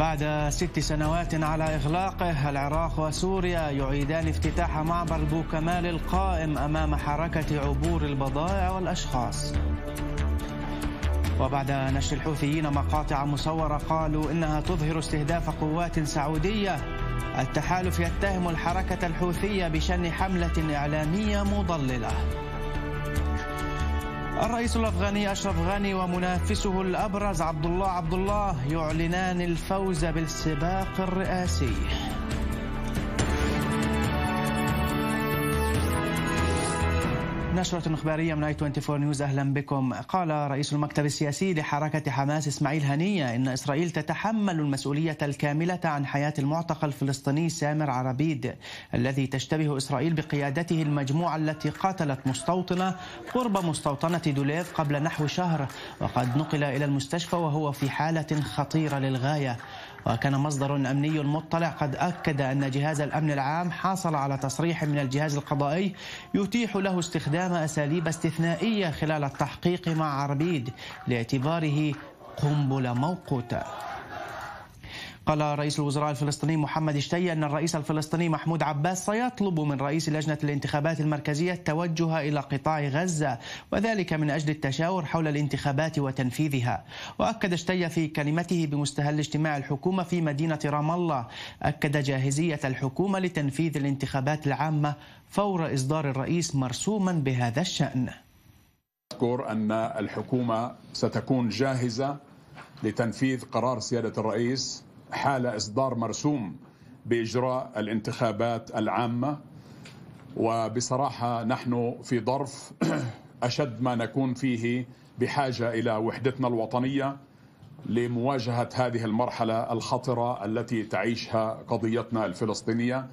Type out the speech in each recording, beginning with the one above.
بعد ست سنوات على إغلاقه العراق وسوريا يعيدان افتتاح معبر بوكمال القائم أمام حركة عبور البضائع والأشخاص وبعد نشر الحوثيين مقاطع مصورة قالوا إنها تظهر استهداف قوات سعودية التحالف يتهم الحركة الحوثية بشن حملة إعلامية مضللة الرئيس الافغاني اشرف غاني ومنافسه الابرز عبد الله عبد الله يعلنان الفوز بالسباق الرئاسي نشرة إخبارية من اي 24 نيوز أهلا بكم قال رئيس المكتب السياسي لحركة حماس إسماعيل هنية إن إسرائيل تتحمل المسؤولية الكاملة عن حياة المعتقل الفلسطيني سامر عربيد الذي تشتبه إسرائيل بقيادته المجموعة التي قاتلت مستوطنة قرب مستوطنة دوليف قبل نحو شهر وقد نقل إلى المستشفى وهو في حالة خطيرة للغاية وكان مصدر أمني مطلع قد أكد أن جهاز الأمن العام حصل على تصريح من الجهاز القضائي يتيح له استخدام أساليب استثنائية خلال التحقيق مع عربيد لاعتباره قنبلة موقوتة قال رئيس الوزراء الفلسطيني محمد شتي أن الرئيس الفلسطيني محمود عباس سيطلب من رئيس لجنة الانتخابات المركزية التوجه إلى قطاع غزة وذلك من أجل التشاور حول الانتخابات وتنفيذها وأكد شتي في كلمته بمستهل اجتماع الحكومة في مدينة رام الله أكد جاهزية الحكومة لتنفيذ الانتخابات العامة فور إصدار الرئيس مرسوما بهذا الشأن أذكر أن الحكومة ستكون جاهزة لتنفيذ قرار سيادة الرئيس حال إصدار مرسوم بإجراء الانتخابات العامة وبصراحة نحن في ظرف أشد ما نكون فيه بحاجة إلى وحدتنا الوطنية لمواجهة هذه المرحلة الخطرة التي تعيشها قضيتنا الفلسطينية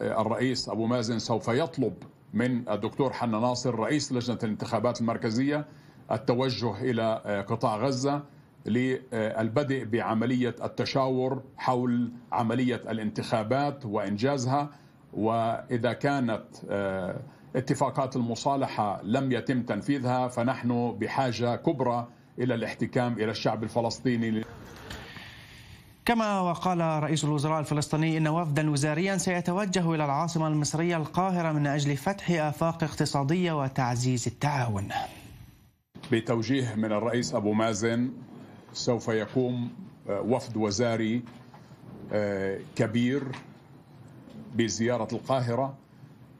الرئيس أبو مازن سوف يطلب من الدكتور حنا ناصر رئيس لجنة الانتخابات المركزية التوجه إلى قطاع غزة للبدء بعملية التشاور حول عملية الانتخابات وإنجازها وإذا كانت آه، اتفاقات المصالحة لم يتم تنفيذها فنحن بحاجة كبرى إلى الاحتكام إلى الشعب الفلسطيني كما وقال رئيس الوزراء الفلسطيني ان وفدا وزاريا سيتوجه الى العاصمه المصريه القاهره من اجل فتح افاق اقتصاديه وتعزيز التعاون. بتوجيه من الرئيس ابو مازن سوف يقوم آه، وفد وزاري آه، كبير بزيارة القاهرة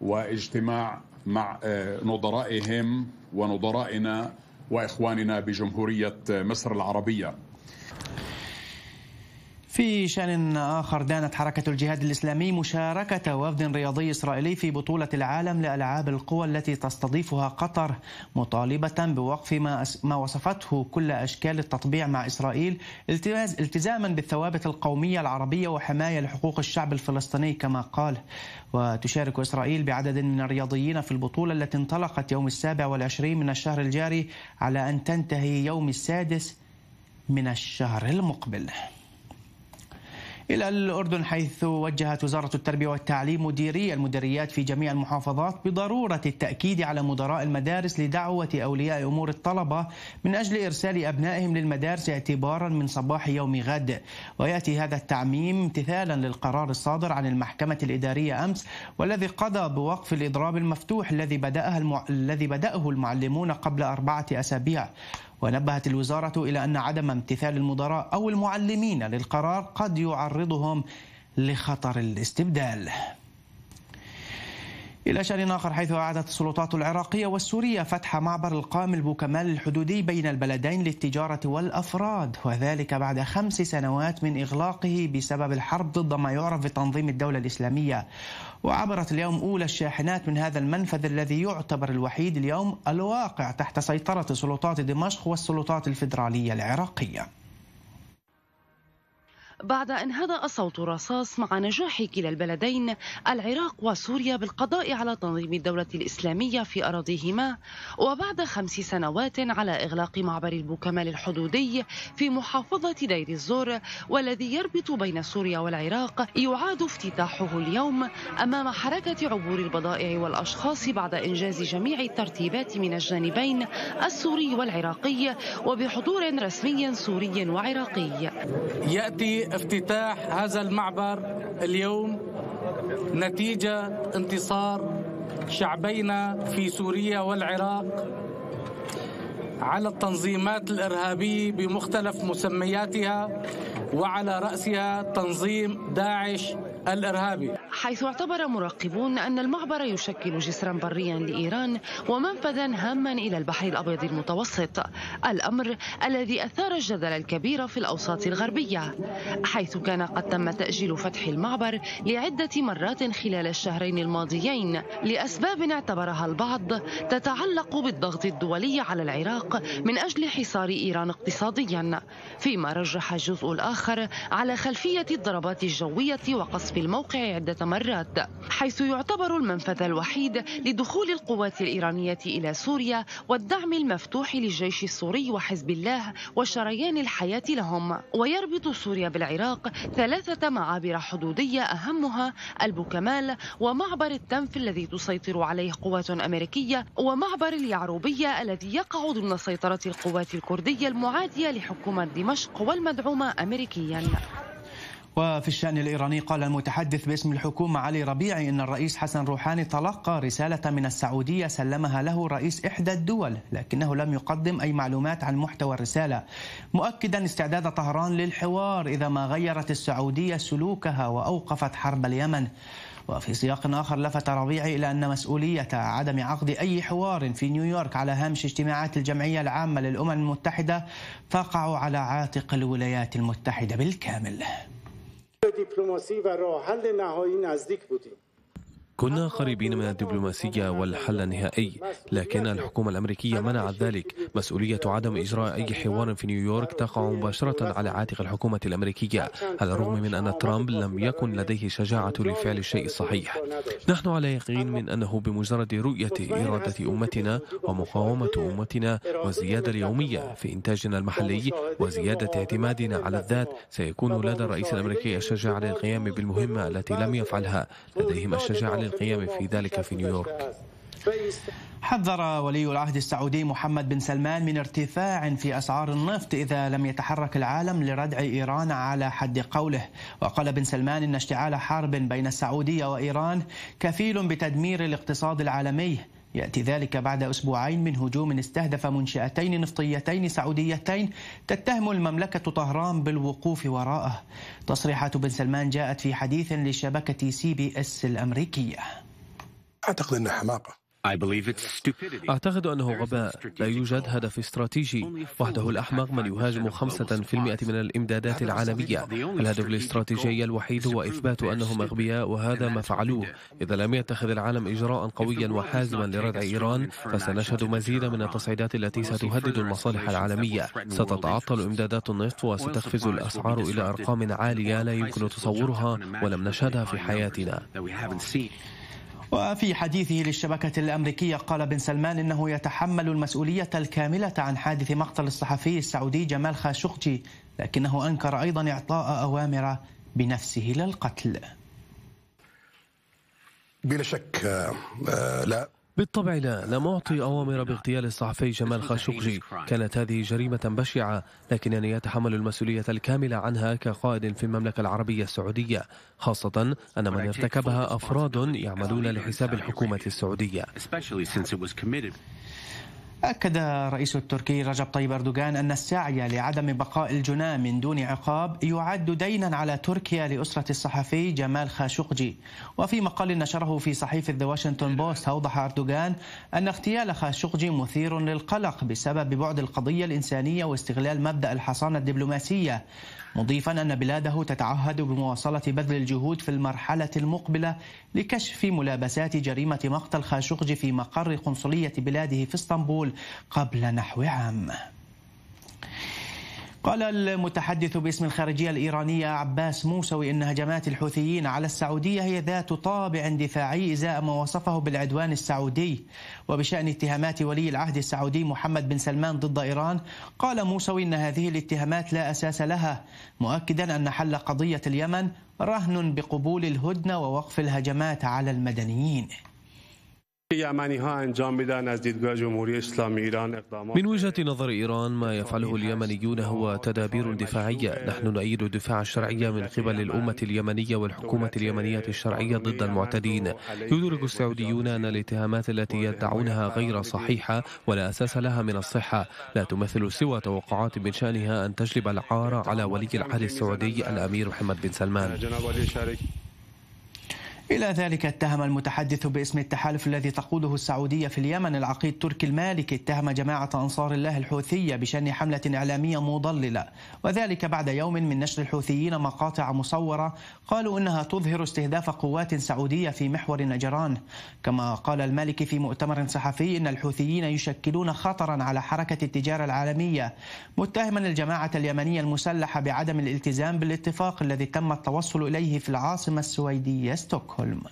واجتماع مع آه، نظرائهم ونظرائنا وإخواننا بجمهورية مصر العربية في شأن آخر دانت حركة الجهاد الإسلامي مشاركة وفد رياضي إسرائيلي في بطولة العالم لألعاب القوى التي تستضيفها قطر مطالبة بوقف ما, ما وصفته كل أشكال التطبيع مع إسرائيل التزاز التزاما بالثوابت القومية العربية وحماية لحقوق الشعب الفلسطيني كما قال وتشارك إسرائيل بعدد من الرياضيين في البطولة التي انطلقت يوم السابع والعشرين من الشهر الجاري على أن تنتهي يوم السادس من الشهر المقبل إلى الأردن حيث وجهت وزارة التربية والتعليم مديري المديريات في جميع المحافظات بضرورة التأكيد على مدراء المدارس لدعوة أولياء أمور الطلبة من أجل إرسال أبنائهم للمدارس اعتبارا من صباح يوم غد ويأتي هذا التعميم امتثالا للقرار الصادر عن المحكمة الإدارية أمس والذي قضى بوقف الإضراب المفتوح الذي بدأه الذي بدأه المعلمون قبل أربعة أسابيع ونبهت الوزارة إلى أن عدم امتثال المدراء أو المعلمين للقرار قد يعرضهم لخطر الاستبدال إلى شأن آخر حيث أعادت السلطات العراقية والسورية فتح معبر القام البوكمال الحدودي بين البلدين للتجارة والأفراد وذلك بعد خمس سنوات من إغلاقه بسبب الحرب ضد ما يعرف بتنظيم الدولة الإسلامية وعبرت اليوم أولى الشاحنات من هذا المنفذ الذي يعتبر الوحيد اليوم الواقع تحت سيطرة سلطات دمشق والسلطات الفيدرالية العراقية بعد أن هدأ صوت الرصاص مع نجاح كلا البلدين العراق وسوريا بالقضاء على تنظيم الدولة الإسلامية في أراضيهما وبعد خمس سنوات على إغلاق معبر البوكمال الحدودي في محافظة دير الزور والذي يربط بين سوريا والعراق يعاد افتتاحه اليوم أمام حركة عبور البضائع والأشخاص بعد إنجاز جميع الترتيبات من الجانبين السوري والعراقي وبحضور رسمي سوري وعراقي يأتي افتتاح هذا المعبر اليوم نتيجة انتصار شعبينا في سوريا والعراق على التنظيمات الإرهابية بمختلف مسمياتها وعلى رأسها تنظيم داعش الإرهابي حيث اعتبر مراقبون أن المعبر يشكل جسرا بريا لإيران ومنفذا هاما إلى البحر الأبيض المتوسط الأمر الذي أثار الجدل الكبير في الأوساط الغربية حيث كان قد تم تأجيل فتح المعبر لعدة مرات خلال الشهرين الماضيين لأسباب اعتبرها البعض تتعلق بالضغط الدولي على العراق من أجل حصار إيران اقتصاديا فيما رجح الجزء الآخر على خلفية الضربات الجوية وقصف في الموقع عدة مرات حيث يعتبر المنفذ الوحيد لدخول القوات الإيرانية إلى سوريا والدعم المفتوح للجيش السوري وحزب الله وشريان الحياة لهم ويربط سوريا بالعراق ثلاثة معابر حدودية أهمها البوكمال ومعبر التنف الذي تسيطر عليه قوات أمريكية ومعبر اليعروبية الذي يقع ضمن سيطرة القوات الكردية المعادية لحكومة دمشق والمدعومة أمريكيا وفي الشأن الإيراني قال المتحدث باسم الحكومة علي ربيعي أن الرئيس حسن روحاني تلقى رسالة من السعودية سلمها له رئيس إحدى الدول لكنه لم يقدم أي معلومات عن محتوى الرسالة مؤكدا استعداد طهران للحوار إذا ما غيرت السعودية سلوكها وأوقفت حرب اليمن وفي سياق آخر لفت ربيعي إلى أن مسؤولية عدم عقد أي حوار في نيويورك على هامش اجتماعات الجمعية العامة للأمم المتحدة تقع على عاتق الولايات المتحدة بالكامل دیپلماسی و راه حل نهایی نزدیک بودیم كنا قريبين من الدبلوماسية والحل النهائي لكن الحكومة الأمريكية منعت ذلك مسؤولية عدم إجراء أي حوار في نيويورك تقع مباشرة على عاتق الحكومة الأمريكية على الرغم من أن ترامب لم يكن لديه شجاعة لفعل الشيء الصحيح نحن على يقين من أنه بمجرد رؤية إرادة أمتنا ومقاومة أمتنا والزيادة اليومية في إنتاجنا المحلي وزيادة اعتمادنا على الذات سيكون لدى الرئيس الأمريكي الشجاعة للقيام بالمهمة التي لم يفعلها لديهم الشجاعة للقيام في ذلك في نيويورك حذر ولي العهد السعودي محمد بن سلمان من ارتفاع في اسعار النفط اذا لم يتحرك العالم لردع ايران على حد قوله، وقال بن سلمان ان اشتعال حرب بين السعوديه وايران كفيل بتدمير الاقتصاد العالمي يأتي ذلك بعد أسبوعين من هجوم استهدف منشأتين نفطيتين سعوديتين تتهم المملكة طهران بالوقوف وراءه تصريحات بن سلمان جاءت في حديث لشبكة سي بي اس الأمريكية أعتقد أنها حماقة أعتقد أنه غباء لا يوجد هدف استراتيجي وحده الأحمق من يهاجم خمسة في المئة من الإمدادات العالمية الهدف الاستراتيجي الوحيد هو إثبات أنهم أغبياء وهذا ما فعلوه إذا لم يتخذ العالم إجراء قويا وحازما لردع إيران فسنشهد مزيدا من التصعيدات التي ستهدد المصالح العالمية ستتعطل إمدادات النفط وستقفز الأسعار إلى أرقام عالية لا يمكن تصورها ولم نشهدها في حياتنا وفي حديثه للشبكة الأمريكية قال بن سلمان إنه يتحمل المسؤولية الكاملة عن حادث مقتل الصحفي السعودي جمال خاشقجي لكنه أنكر أيضا إعطاء أوامر بنفسه للقتل بلا شك آه، آه، لا بالطبع لا لم أعطي أوامر باغتيال الصحفي جمال خاشقجي كانت هذه جريمة بشعة لكنني أتحمل المسؤولية الكاملة عنها كقائد في المملكة العربية السعودية خاصة أن من ارتكبها أفراد يعملون لحساب الحكومة السعودية أكد الرئيس التركي رجب طيب أردوغان أن السعي لعدم بقاء الجنى من دون عقاب يعد دينا على تركيا لأسرة الصحفي جمال خاشقجي وفي مقال نشره في صحيفة ذا واشنطن بوست أوضح أردوغان أن اغتيال خاشقجي مثير للقلق بسبب بعد القضية الإنسانية واستغلال مبدأ الحصانة الدبلوماسية مضيفا أن بلاده تتعهد بمواصلة بذل الجهود في المرحلة المقبلة لكشف ملابسات جريمة مقتل خاشقجي في مقر قنصلية بلاده في اسطنبول قبل نحو عام قال المتحدث باسم الخارجية الإيرانية عباس موسوي إن هجمات الحوثيين على السعودية هي ذات طابع دفاعي إزاء ما وصفه بالعدوان السعودي وبشأن اتهامات ولي العهد السعودي محمد بن سلمان ضد إيران قال موسوي إن هذه الاتهامات لا أساس لها مؤكدا أن حل قضية اليمن رهن بقبول الهدنة ووقف الهجمات على المدنيين من وجهة نظر إيران ما يفعله اليمنيون هو تدابير دفاعية نحن نؤيد الدفاع الشرعي من قبل الأمة اليمنية والحكومة اليمنية الشرعية ضد المعتدين يدرك السعوديون أن الاتهامات التي يدعونها غير صحيحة ولا أساس لها من الصحة لا تمثل سوى توقعات من شأنها أن تجلب العار على ولي العهد السعودي الأمير محمد بن سلمان إلى ذلك اتهم المتحدث باسم التحالف الذي تقوده السعودية في اليمن العقيد تركي المالكي اتهم جماعة أنصار الله الحوثية بشن حملة إعلامية مضللة وذلك بعد يوم من نشر الحوثيين مقاطع مصورة قالوا إنها تظهر استهداف قوات سعودية في محور نجران كما قال المالكي في مؤتمر صحفي إن الحوثيين يشكلون خطرا على حركة التجارة العالمية متهما الجماعة اليمنية المسلحة بعدم الالتزام بالاتفاق الذي تم التوصل إليه في العاصمة السويدية ستوك. ستوكهولم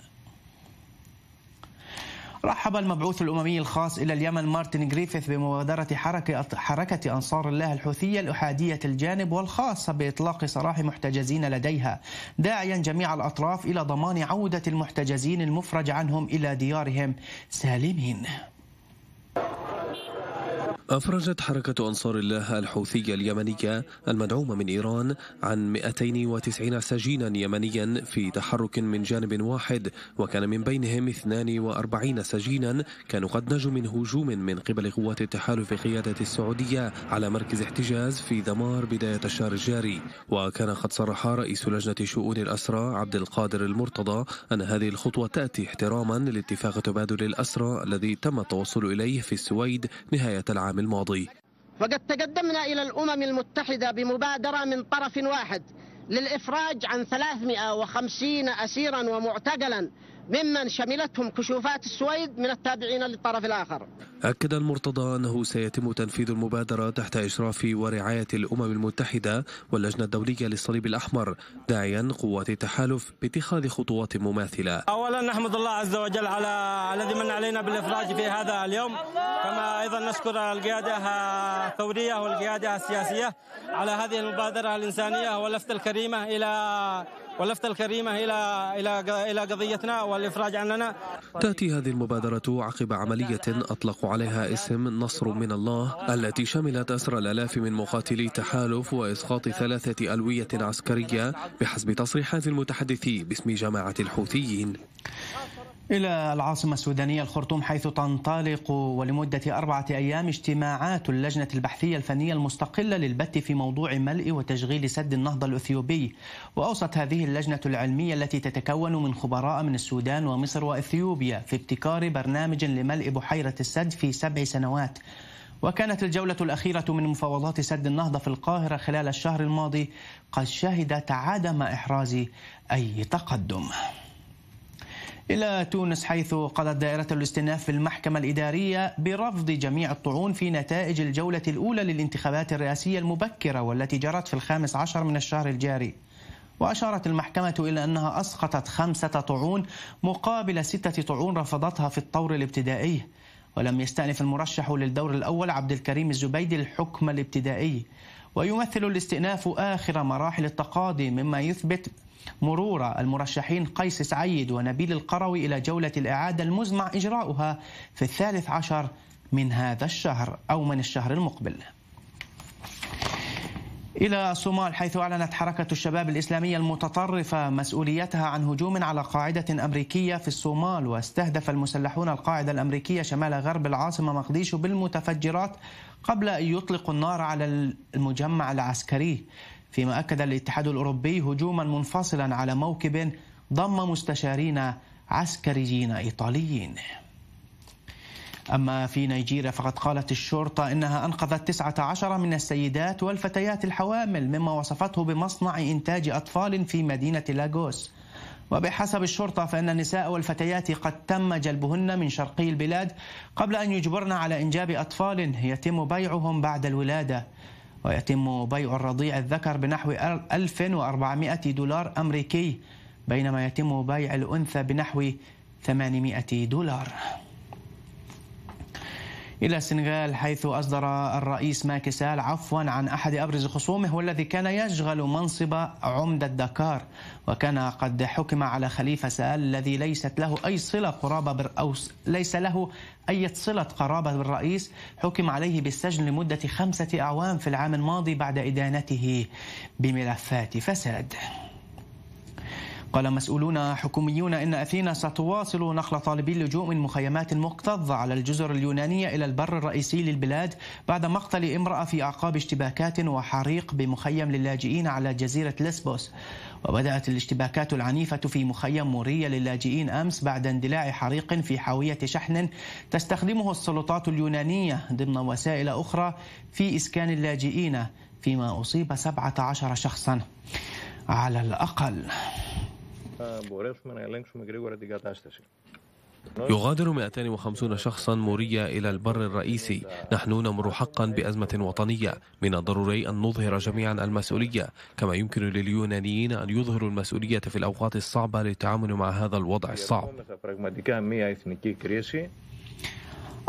رحب المبعوث الأممي الخاص إلى اليمن مارتن جريفيث بمبادرة حركة, حركة أنصار الله الحوثية الأحادية الجانب والخاصة بإطلاق سراح محتجزين لديها داعيا جميع الأطراف إلى ضمان عودة المحتجزين المفرج عنهم إلى ديارهم سالمين أفرجت حركة أنصار الله الحوثية اليمنية المدعومة من إيران عن 290 سجينا يمنيا في تحرك من جانب واحد وكان من بينهم 42 سجينا كانوا قد نجوا من هجوم من قبل قوات التحالف قيادة السعودية على مركز احتجاز في ذمار بداية الشهر الجاري وكان قد صرح رئيس لجنة شؤون الأسرى عبد القادر المرتضى أن هذه الخطوة تأتي احتراما لاتفاق تبادل الأسرى الذي تم التوصل إليه في السويد نهاية العام العام الماضي وقد تقدمنا إلى الأمم المتحدة بمبادرة من طرف واحد للإفراج عن 350 أسيرا ومعتقلا ممن شملتهم كشوفات السويد من التابعين للطرف الآخر أكد المرتضى أنه سيتم تنفيذ المبادرة تحت إشراف ورعاية الأمم المتحدة واللجنة الدولية للصليب الأحمر داعيا قوات التحالف باتخاذ خطوات مماثلة أولا نحمد الله عز وجل على الذي من علينا بالإفراج في هذا اليوم كما أيضا نشكر القيادة الثورية والقيادة السياسية على هذه المبادرة الإنسانية واللفتة الكريمة إلى واللفتة الكريمة إلى إلى إلى قضيتنا والإفراج عننا تأتي هذه المبادرة عقب عملية أطلق عليها اسم نصر من الله التي شملت أسر الآلاف من مقاتلي تحالف وإسقاط ثلاثة ألوية عسكرية بحسب تصريحات المتحدث باسم جماعة الحوثيين إلى العاصمة السودانية الخرطوم حيث تنطلق ولمدة أربعة أيام اجتماعات اللجنة البحثية الفنية المستقلة للبت في موضوع ملء وتشغيل سد النهضة الأثيوبي وأوصت هذه اللجنة العلمية التي تتكون من خبراء من السودان ومصر وإثيوبيا في ابتكار برنامج لملء بحيرة السد في سبع سنوات وكانت الجولة الأخيرة من مفاوضات سد النهضة في القاهرة خلال الشهر الماضي قد شهدت عدم إحراز أي تقدم إلى تونس حيث قضت دائرة الاستئناف في المحكمة الإدارية برفض جميع الطعون في نتائج الجولة الأولى للانتخابات الرئاسية المبكرة والتي جرت في الخامس عشر من الشهر الجاري وأشارت المحكمة إلى أنها أسقطت خمسة طعون مقابل ستة طعون رفضتها في الطور الابتدائي ولم يستأنف المرشح للدور الأول عبد الكريم الزبيدي الحكم الابتدائي ويمثل الاستئناف آخر مراحل التقاضي مما يثبت مرور المرشحين قيس سعيد ونبيل القروي إلى جولة الإعادة المزمع إجراؤها في الثالث عشر من هذا الشهر أو من الشهر المقبل إلى الصومال حيث أعلنت حركة الشباب الإسلامية المتطرفة مسؤوليتها عن هجوم على قاعدة أمريكية في الصومال واستهدف المسلحون القاعدة الأمريكية شمال غرب العاصمة مقديشو بالمتفجرات قبل أن يطلقوا النار على المجمع العسكري فيما أكد الاتحاد الأوروبي هجوما منفصلا على موكب ضم مستشارين عسكريين إيطاليين أما في نيجيريا فقد قالت الشرطة إنها أنقذت 19 من السيدات والفتيات الحوامل مما وصفته بمصنع إنتاج أطفال في مدينة لاغوس وبحسب الشرطة فإن النساء والفتيات قد تم جلبهن من شرقي البلاد قبل أن يجبرن على إنجاب أطفال يتم بيعهم بعد الولادة ويتم بيع الرضيع الذكر بنحو 1400 دولار أمريكي بينما يتم بيع الأنثى بنحو 800 دولار إلى السنغال حيث أصدر الرئيس ماكسال عفوا عن أحد أبرز خصومه والذي كان يشغل منصب عمدة داكار وكان قد حكم على خليفة سال الذي ليست له أي صلة قرابة بر أو ليس له أي صلة قرابة بالرئيس حكم عليه بالسجن لمدة خمسة أعوام في العام الماضي بعد إدانته بملفات فساد قال مسؤولون حكوميون إن أثينا ستواصل نقل طالبي اللجوء من مخيمات مكتظة على الجزر اليونانية إلى البر الرئيسي للبلاد بعد مقتل امرأة في أعقاب اشتباكات وحريق بمخيم للاجئين على جزيرة ليسبوس وبدأت الاشتباكات العنيفة في مخيم موريا للاجئين أمس بعد اندلاع حريق في حاوية شحن تستخدمه السلطات اليونانية ضمن وسائل أخرى في إسكان اللاجئين فيما أصيب 17 شخصا على الأقل θα μπορέσουμε να ελέγξουμε γρήγορα την κατάσταση. يغادر 250 شخصا موريا إلى البر الرئيسي نحن نمر حقا بأزمة وطنية من الضروري أن نظهر جميعا المسؤولية كما يمكن لليونانيين أن يظهروا المسؤولية في الأوقات الصعبة للتعامل مع هذا الوضع الصعب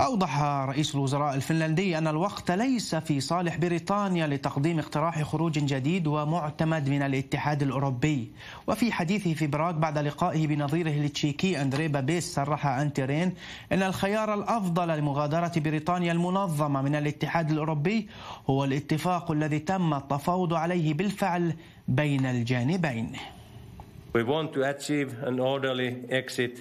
أوضح رئيس الوزراء الفنلندي أن الوقت ليس في صالح بريطانيا لتقديم اقتراح خروج جديد ومعتمد من الاتحاد الأوروبي وفي حديثه في براغ بعد لقائه بنظيره التشيكي أندري بابيس صرح أنترين أن الخيار الأفضل لمغادرة بريطانيا المنظمة من الاتحاد الأوروبي هو الاتفاق الذي تم التفاوض عليه بالفعل بين الجانبين We want to achieve an orderly exit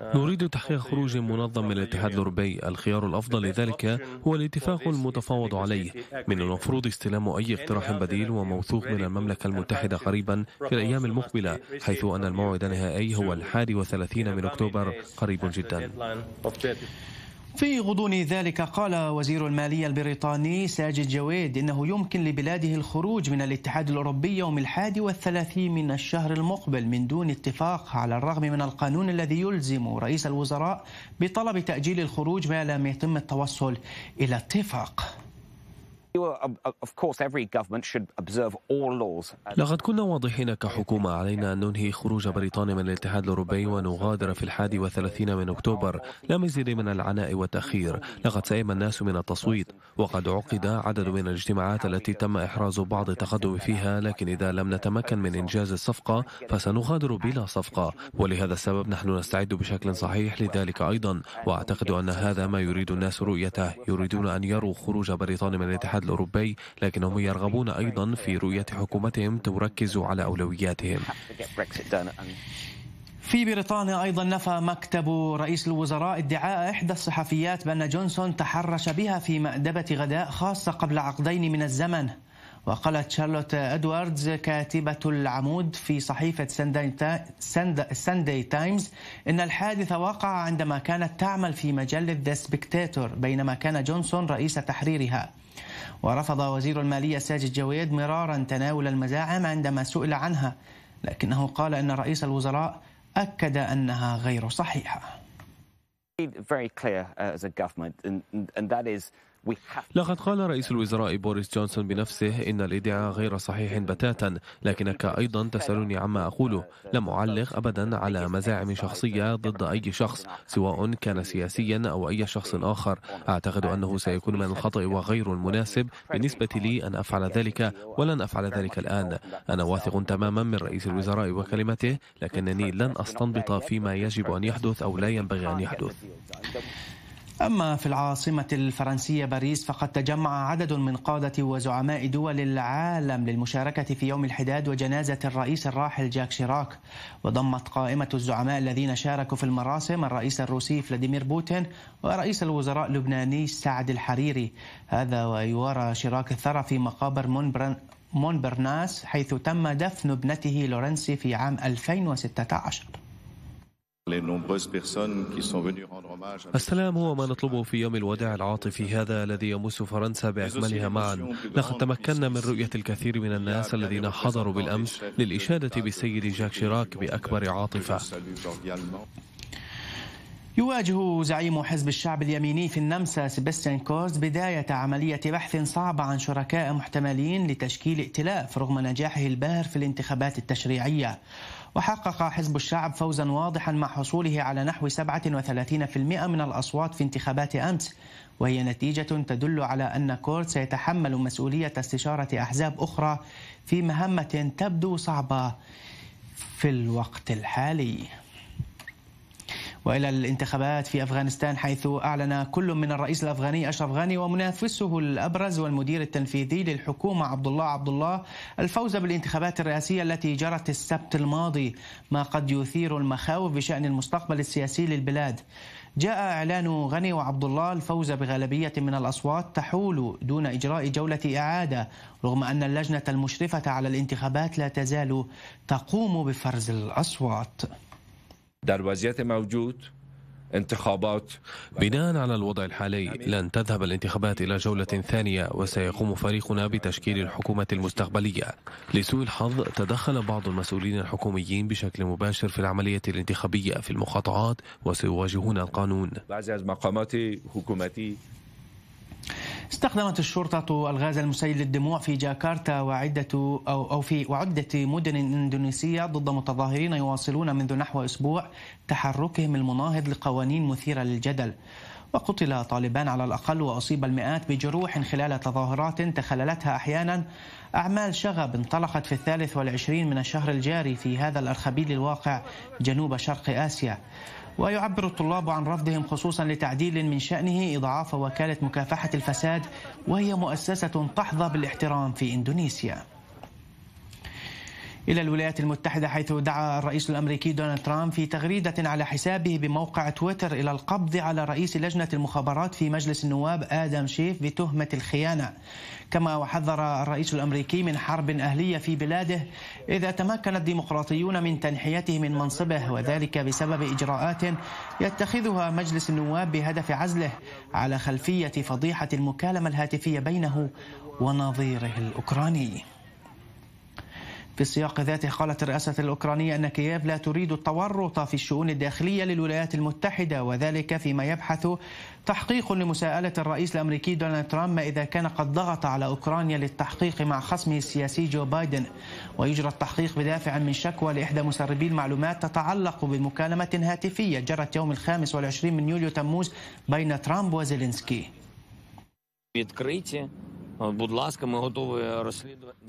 نريد تحقيق خروج منظم من الاتحاد الأوروبي الخيار الأفضل لذلك هو الاتفاق المتفاوض عليه من المفروض استلام أي اقتراح بديل وموثوق من المملكة المتحدة قريبا في الأيام المقبلة حيث أن الموعد النهائي هو الحادي وثلاثين من أكتوبر قريب جدا في غضون ذلك قال وزير المالية البريطاني ساجد جويد إنه يمكن لبلاده الخروج من الاتحاد الأوروبي يوم الحادي والثلاثين من الشهر المقبل من دون اتفاق على الرغم من القانون الذي يلزم رئيس الوزراء بطلب تأجيل الخروج ما لم يتم التوصل إلى اتفاق لقد كنا واضحين كحكومة علينا أن ننهي خروج بريطانيا من الاتحاد الأوروبي ونغادر في الحادي وثلاثين من أكتوبر لا مزيد من العناء والتأخير لقد سئم الناس من التصويت وقد عقد عدد من الاجتماعات التي تم إحراز بعض التقدم فيها لكن إذا لم نتمكن من إنجاز الصفقة فسنغادر بلا صفقة ولهذا السبب نحن نستعد بشكل صحيح لذلك أيضا وأعتقد أن هذا ما يريد الناس رؤيته يريدون أن يروا خروج بريطانيا من الاتحاد الأوروبي لكنهم يرغبون أيضا في رؤية حكومتهم تركز على أولوياتهم في بريطانيا أيضا نفى مكتب رئيس الوزراء ادعاء إحدى الصحفيات بأن جونسون تحرش بها في مأدبة غداء خاصة قبل عقدين من الزمن وقالت شارلوت ادواردز كاتبة العمود في صحيفة سانداي تايمز إن الحادث وقع عندما كانت تعمل في مجلة ذا سبكتاتور بينما كان جونسون رئيس تحريرها ورفض وزير المالية ساجد جويد مرارا تناول المزاعم عندما سئل عنها لكنه قال أن رئيس الوزراء أكد أنها غير صحيحة very clear uh, as a government and, and that is لقد قال رئيس الوزراء بوريس جونسون بنفسه إن الإدعاء غير صحيح بتاتا لكنك أيضا تسألني عما أقوله لم أعلق أبدا على مزاعم شخصية ضد أي شخص سواء كان سياسيا أو أي شخص آخر أعتقد أنه سيكون من الخطأ وغير المناسب بالنسبة لي أن أفعل ذلك ولن أفعل ذلك الآن أنا واثق تماما من رئيس الوزراء وكلمته لكنني لن أستنبط فيما يجب أن يحدث أو لا ينبغي أن يحدث أما في العاصمة الفرنسية باريس فقد تجمع عدد من قادة وزعماء دول العالم للمشاركة في يوم الحداد وجنازة الرئيس الراحل جاك شيراك وضمت قائمة الزعماء الذين شاركوا في المراسم الرئيس الروسي فلاديمير بوتين ورئيس الوزراء اللبناني سعد الحريري هذا ويوارى شيراك الثرى في مقابر مونبرناس حيث تم دفن ابنته لورنسي في عام 2016 السلام هو ما نطلبه في يوم الوداع العاطفي هذا الذي يمس فرنسا بأكملها معا لقد تمكنا من رؤية الكثير من الناس الذين حضروا بالأمس للإشادة بالسيد جاك شيراك بأكبر عاطفة يواجه زعيم حزب الشعب اليميني في النمسا سيباستيان كورز بداية عملية بحث صعبة عن شركاء محتملين لتشكيل ائتلاف رغم نجاحه الباهر في الانتخابات التشريعية وحقق حزب الشعب فوزا واضحا مع حصوله على نحو 37% من الأصوات في انتخابات أمس وهي نتيجة تدل على أن كورت سيتحمل مسؤولية استشارة أحزاب أخرى في مهمة تبدو صعبة في الوقت الحالي والى الانتخابات في افغانستان حيث اعلن كل من الرئيس الافغاني اشرف غاني ومنافسه الابرز والمدير التنفيذي للحكومه عبد الله عبد الله الفوز بالانتخابات الرئاسيه التي جرت السبت الماضي ما قد يثير المخاوف بشان المستقبل السياسي للبلاد. جاء إعلان غني وعبد الله الفوز بغالبية من الأصوات تحول دون إجراء جولة إعادة رغم أن اللجنة المشرفة على الانتخابات لا تزال تقوم بفرز الأصوات در وضعیت موجود انتخابات بناء على الوضع الحالي لن تذهب الانتخابات إلى جولة ثانية وسيقوم فريقنا بتشكيل الحكومة المستقبلية لسوء الحظ تدخل بعض المسؤولين الحكوميين بشكل مباشر في العملية الانتخابية في المقاطعات وسيواجهون القانون استخدمت الشرطة الغاز المسيل للدموع في جاكرتا وعدة أو, أو في وعدة مدن إندونيسية ضد متظاهرين يواصلون منذ نحو أسبوع تحركهم المناهض لقوانين مثيرة للجدل وقتل طالبان على الأقل وأصيب المئات بجروح خلال تظاهرات تخللتها أحيانا أعمال شغب انطلقت في الثالث والعشرين من الشهر الجاري في هذا الأرخبيل الواقع جنوب شرق آسيا ويعبر الطلاب عن رفضهم خصوصا لتعديل من شأنه إضعاف وكالة مكافحة الفساد وهي مؤسسة تحظى بالاحترام في إندونيسيا إلى الولايات المتحدة حيث دعا الرئيس الأمريكي دونالد ترامب في تغريدة على حسابه بموقع تويتر إلى القبض على رئيس لجنة المخابرات في مجلس النواب آدم شيف بتهمة الخيانة كما وحذر الرئيس الأمريكي من حرب أهلية في بلاده إذا تمكن الديمقراطيون من تنحيته من منصبه وذلك بسبب إجراءات يتخذها مجلس النواب بهدف عزله على خلفية فضيحة المكالمة الهاتفية بينه ونظيره الأوكراني في السياق ذاته قالت الرئاسة الأوكرانية أن كييف لا تريد التورط في الشؤون الداخلية للولايات المتحدة وذلك فيما يبحث تحقيق لمساءلة الرئيس الأمريكي دونالد ترامب إذا كان قد ضغط على أوكرانيا للتحقيق مع خصمه السياسي جو بايدن ويجرى التحقيق بدافع من شكوى لإحدى مسربي المعلومات تتعلق بمكالمة هاتفية جرت يوم الخامس والعشرين من يوليو تموز بين ترامب وزيلينسكي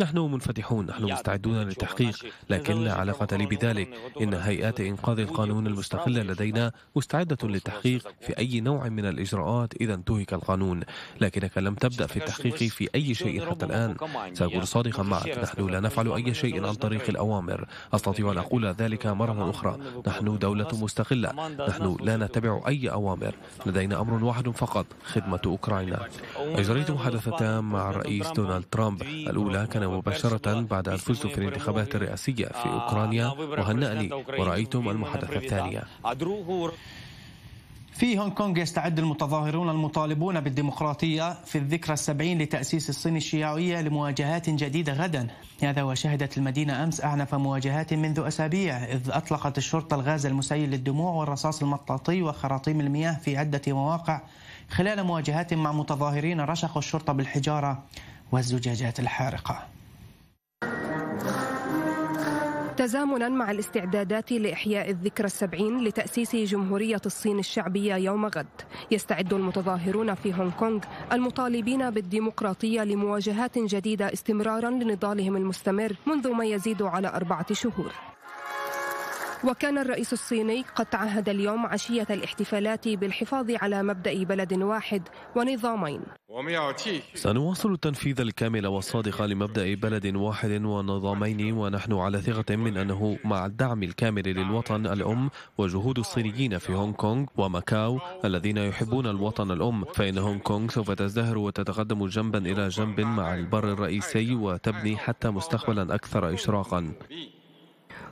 نحن منفتحون نحن مستعدون للتحقيق لكن لا علاقة لي بذلك إن هيئات إنقاذ القانون المستقلة لدينا مستعدة للتحقيق في أي نوع من الإجراءات إذا انتهك القانون لكنك لم تبدأ في التحقيق في أي شيء حتى الآن سأكون صادقا معك نحن لا نفعل أي شيء عن طريق الأوامر أستطيع أن أقول ذلك مرة أخرى نحن دولة مستقلة نحن لا نتبع أي أوامر لدينا أمر واحد فقط خدمة أوكرانيا أجريت محادثة مع مع الرئيس دونالد ترامب الأولى كان مباشرة بعد أن فزت في الانتخابات الرئاسية في آه، أوكرانيا وهنأني ورأيتم المحادثة الثانية في هونغ كونغ يستعد المتظاهرون المطالبون بالديمقراطية في الذكرى السبعين لتأسيس الصين الشيوعية لمواجهات جديدة غدا هذا وشهدت المدينة أمس أعنف مواجهات منذ أسابيع إذ أطلقت الشرطة الغاز المسيل للدموع والرصاص المطاطي وخراطيم المياه في عدة مواقع خلال مواجهات مع متظاهرين رشقوا الشرطة بالحجارة والزجاجات الحارقة تزامنا مع الاستعدادات لإحياء الذكرى السبعين لتأسيس جمهورية الصين الشعبية يوم غد يستعد المتظاهرون في هونغ كونغ المطالبين بالديمقراطية لمواجهات جديدة استمرارا لنضالهم المستمر منذ ما يزيد على أربعة شهور وكان الرئيس الصيني قد تعهد اليوم عشية الاحتفالات بالحفاظ على مبدأ بلد واحد ونظامين سنواصل التنفيذ الكامل والصادق لمبدأ بلد واحد ونظامين ونحن على ثقة من أنه مع الدعم الكامل للوطن الأم وجهود الصينيين في هونغ كونغ وماكاو الذين يحبون الوطن الأم فإن هونغ كونغ سوف تزدهر وتتقدم جنبا إلى جنب مع البر الرئيسي وتبني حتى مستقبلا أكثر إشراقا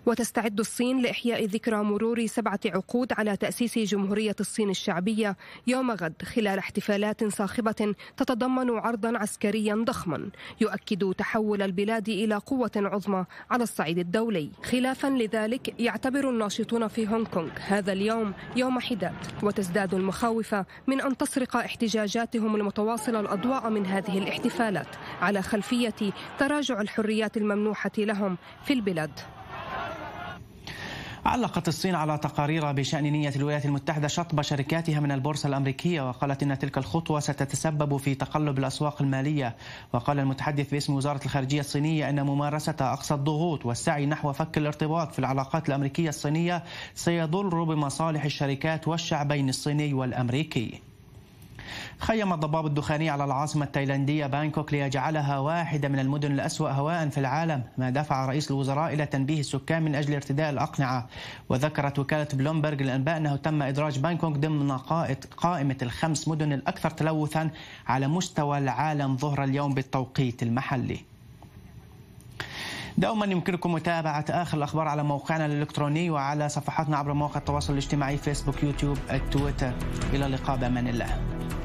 وتستعد الصين لإحياء ذكرى مرور سبعة عقود على تأسيس جمهورية الصين الشعبية يوم غد خلال احتفالات صاخبة تتضمن عرضا عسكريا ضخما يؤكد تحول البلاد إلى قوة عظمى على الصعيد الدولي خلافا لذلك يعتبر الناشطون في هونغ كونغ هذا اليوم يوم حداد وتزداد المخاوف من أن تسرق احتجاجاتهم المتواصلة الأضواء من هذه الاحتفالات على خلفية تراجع الحريات الممنوحة لهم في البلاد علقت الصين على تقارير بشأن نية الولايات المتحدة شطب شركاتها من البورصة الأمريكية وقالت إن تلك الخطوة ستتسبب في تقلب الأسواق المالية وقال المتحدث باسم وزارة الخارجية الصينية أن ممارسة أقصى الضغوط والسعي نحو فك الارتباط في العلاقات الأمريكية الصينية سيضر بمصالح الشركات والشعبين الصيني والأمريكي خيم الضباب الدخاني على العاصمة التايلاندية بانكوك ليجعلها واحدة من المدن الأسوأ هواء في العالم ما دفع رئيس الوزراء إلى تنبيه السكان من أجل ارتداء الأقنعة وذكرت وكالة بلومبرج الأنباء أنه تم إدراج بانكوك ضمن قائمة الخمس مدن الأكثر تلوثا على مستوى العالم ظهر اليوم بالتوقيت المحلي دوما يمكنكم متابعة آخر الأخبار على موقعنا الإلكتروني وعلى صفحاتنا عبر مواقع التواصل الاجتماعي فيسبوك يوتيوب تويتر إلى اللقاء بأمان الله